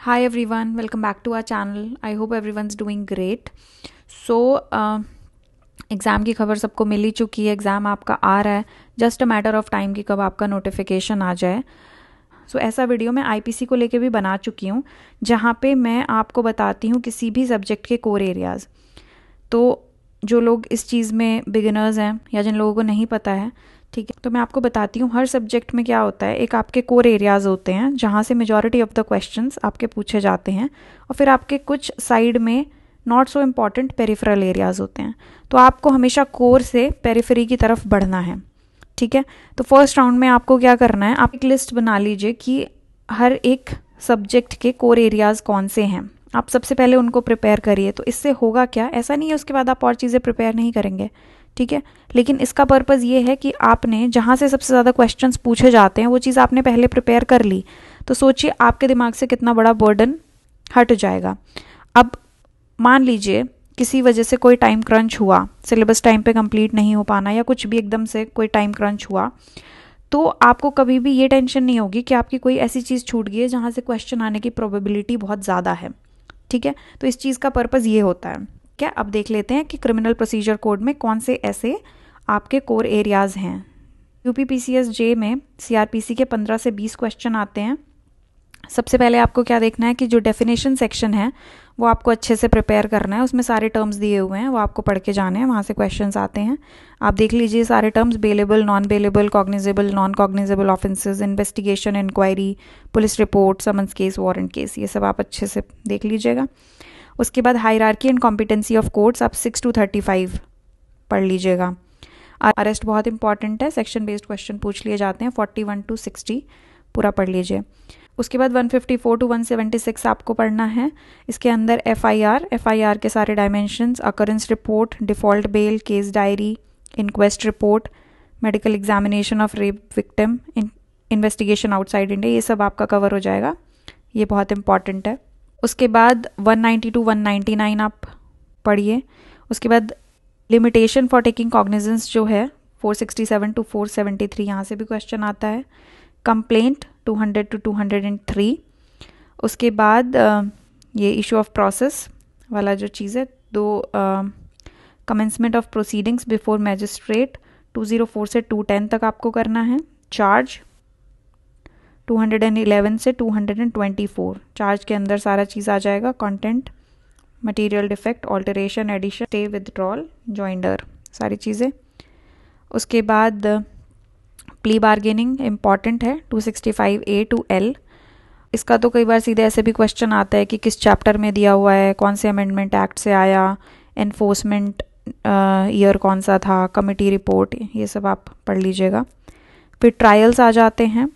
high everyone welcome back to our channel I hope everyone is doing great so exam की खबर सबको मिल ही चुकी है exam आपका आ रहा है just a matter of time कि कब आपका नोटिफिकेशन आ जाए सो so, ऐसा वीडियो मैं आईपीसी को लेके भी बना चुकी हूँ जहाँ पे मैं आपको बताती हूँ किसी भी सब्जेक्ट के कोर एरियाज़ तो जो लोग इस चीज़ में बिगिनर्स हैं या जिन लोगों को नहीं पता है ठीक है तो मैं आपको बताती हूँ हर सब्जेक्ट में क्या होता है एक आपके कोर एरियाज़ होते हैं जहाँ से मेजोरिटी ऑफ द क्वेश्चन आपके पूछे जाते हैं और फिर आपके कुछ साइड में not so important peripheral areas होते हैं तो आपको हमेशा कोर से पेरीफरी की तरफ बढ़ना है ठीक है तो फर्स्ट राउंड में आपको क्या करना है आप एक लिस्ट बना लीजिए कि हर एक सब्जेक्ट के कोर एरियाज़ कौन से हैं आप सबसे पहले उनको प्रिपेयर करिए तो इससे होगा क्या ऐसा नहीं है उसके बाद आप और चीज़ें प्रिपेयर नहीं करेंगे ठीक है लेकिन इसका पर्पज़ ये है कि आपने जहाँ से सबसे ज़्यादा क्वेश्चंस पूछे जाते हैं वो चीज़ आपने पहले प्रिपेयर कर ली तो सोचिए आपके दिमाग से कितना बड़ा बर्डन हट जाएगा अब मान लीजिए किसी वजह से कोई टाइम क्रंच हुआ सिलेबस टाइम पे कंप्लीट नहीं हो पाना या कुछ भी एकदम से कोई टाइम क्रंच हुआ तो आपको कभी भी ये टेंशन नहीं होगी कि आपकी कोई ऐसी चीज़ छूट गई है जहाँ से क्वेश्चन आने की प्रोबेबिलिटी बहुत ज़्यादा है ठीक है तो इस चीज़ का पर्पज़ ये होता है क्या अब देख लेते हैं कि क्रिमिनल प्रोसीजर कोड में कौन से ऐसे आपके कोर एरियाज़ हैं U P P C S J में सी आर पी सी के पंद्रह से बीस क्वेश्चन आते हैं सबसे पहले आपको क्या देखना है कि जो डेफिनेशन सेक्शन है वो आपको अच्छे से प्रिपेयर करना है उसमें सारे टर्म्स दिए हुए हैं वो आपको पढ़ के जाने हैं वहाँ से क्वेश्चन आते हैं आप देख लीजिए सारे terms bailable non bailable cognizable non cognizable offences investigation inquiry police report summons case warrant case ये सब आप अच्छे से देख लीजिएगा उसके बाद hierarchy and competency of courts आप सिक्स टू थर्टी फाइव पढ़ लीजिएगा अरेस्ट बहुत इंपॉर्टेंट है सेक्शन बेस्ड क्वेश्चन पूछ लिए जाते हैं फोर्टी वन टू सिक्सटी पूरा पढ़ लीजिए उसके बाद 154 टू 176 आपको पढ़ना है इसके अंदर आई आर के सारे dimensions occurrence report default bail case diary inquest report medical examination of rape victim investigation outside India ये सब आपका कवर हो जाएगा ये बहुत इंपॉर्टेंट है उसके बाद 192 टू 199 आप पढ़िए उसके बाद लिमिटेशन फॉर टेकिंग कॉग्निजेंस जो है 467 टू 473 यहाँ से भी क्वेश्चन आता है कंप्लेंट 200 टू 203 उसके बाद ये इशू ऑफ प्रोसेस वाला जो चीज़ है दो commencement of proceedings before magistrate 204 से 210 तक आपको करना है चार्ज 211 से 224 चार्ज के अंदर सारा चीज़ आ जाएगा content material defect alteration addition stay withdrawal joinder सारी चीज़ें उसके बाद प्ली बार्गेनिंग इम्पॉर्टेंट है 265 ए टू एल इसका तो कई बार सीधे ऐसे भी क्वेश्चन आता है कि किस चैप्टर में दिया हुआ है कौन से अमेंडमेंट एक्ट से आया इन्फोर्समेंट ईयर कौन सा था कमिटी रिपोर्ट ये सब आप पढ़ लीजिएगा फिर ट्रायल्स आ जाते हैं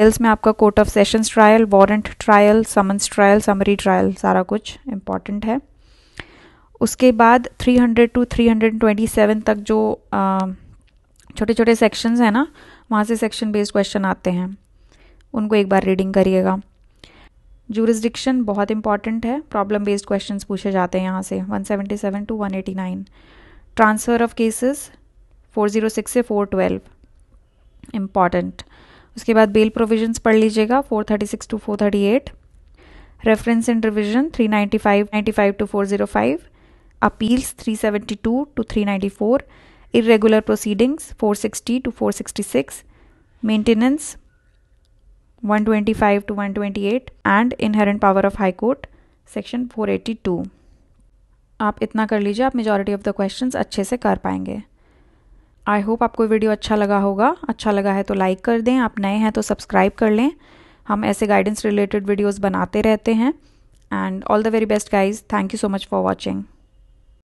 एल्स में आपका court of sessions trial warrant trial summons trial summary trial सारा कुछ इम्पॉर्टेंट है उसके बाद 300 टू 327 तक जो छोटे छोटे सेक्शंस हैं ना वहाँ से सेक्शन बेस्ड क्वेश्चन आते हैं उनको एक बार रीडिंग करिएगा जूरिस्डिक्शन बहुत इंपॉर्टेंट है प्रॉब्लम बेस्ड क्वेश्चन पूछे जाते हैं यहाँ से 177 टू 189 ट्रांसफ़र ऑफ केसेस 406 से 412 इम्पॉर्टेंट उसके बाद बेल प्रोविजंस पढ़ लीजिएगा 436 to 438 reference and revision 395 95 to 405 appeals 372 to 394 irregular proceedings 460 to 466 maintenance 125 to 128 and inherent power of high court section 482 आप इतना कर लीजिए आप मेजॉरिटी ऑफ द क्वेश्चंस अच्छे से कर पाएंगे आई होप आपको वीडियो अच्छा लगा होगा अच्छा लगा है तो लाइक कर दें आप नए हैं तो सब्सक्राइब कर लें हम ऐसे गाइडेंस रिलेटेड वीडियोस बनाते रहते हैं and all the very best guys thank you so much for watching